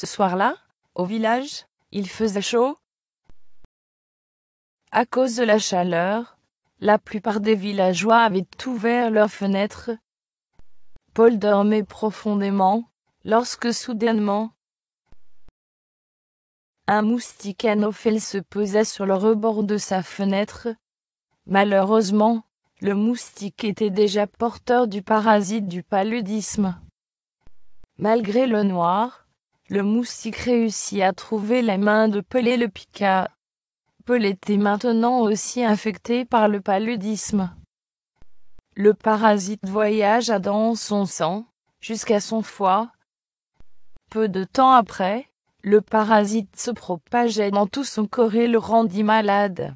Ce soir-là, au village, il faisait chaud. À cause de la chaleur, la plupart des villageois avaient ouvert leurs fenêtres. Paul dormait profondément, lorsque soudainement, un moustique anophèle se posa sur le rebord de sa fenêtre. Malheureusement, le moustique était déjà porteur du parasite du paludisme. Malgré le noir, le moustique réussit à trouver la main de Pelé le piqua. Paul était maintenant aussi infecté par le paludisme. Le parasite voyagea dans son sang, jusqu'à son foie. Peu de temps après, le parasite se propageait dans tout son corps et le rendit malade.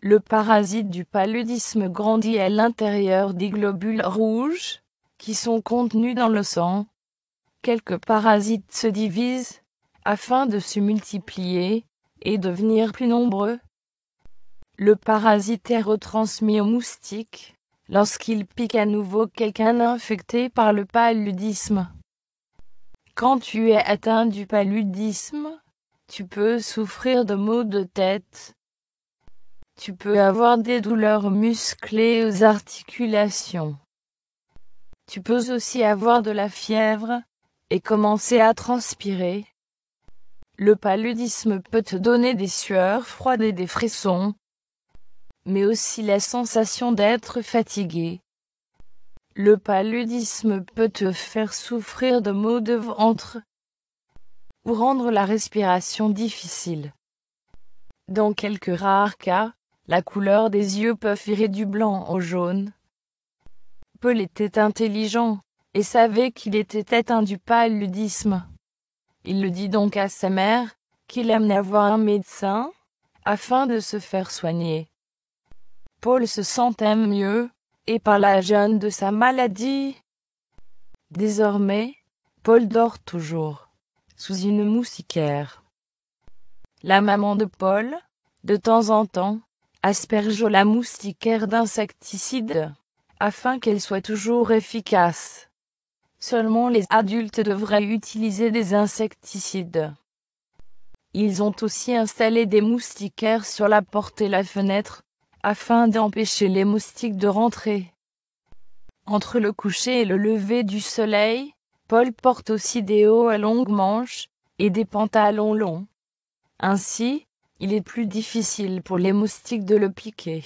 Le parasite du paludisme grandit à l'intérieur des globules rouges, qui sont contenus dans le sang quelques parasites se divisent, afin de se multiplier, et devenir plus nombreux. Le parasite est retransmis aux moustiques, lorsqu'il pique à nouveau quelqu'un infecté par le paludisme. Quand tu es atteint du paludisme, tu peux souffrir de maux de tête. Tu peux avoir des douleurs musclées aux articulations. Tu peux aussi avoir de la fièvre, et commencer à transpirer. Le paludisme peut te donner des sueurs froides et des frissons, mais aussi la sensation d'être fatigué. Le paludisme peut te faire souffrir de maux de ventre ou rendre la respiration difficile. Dans quelques rares cas, la couleur des yeux peut virer du blanc au jaune. Paul était intelligent, et savait qu'il était atteint du paludisme. Il le dit donc à sa mère, qu'il amenait voir un médecin, afin de se faire soigner. Paul se sentait mieux, et la jeune de sa maladie. Désormais, Paul dort toujours, sous une moustiquaire. La maman de Paul, de temps en temps, asperge la moustiquaire d'insecticides afin qu'elle soit toujours efficace. Seulement les adultes devraient utiliser des insecticides. Ils ont aussi installé des moustiquaires sur la porte et la fenêtre, afin d'empêcher les moustiques de rentrer. Entre le coucher et le lever du soleil, Paul porte aussi des hauts à longues manches, et des pantalons longs. Ainsi, il est plus difficile pour les moustiques de le piquer.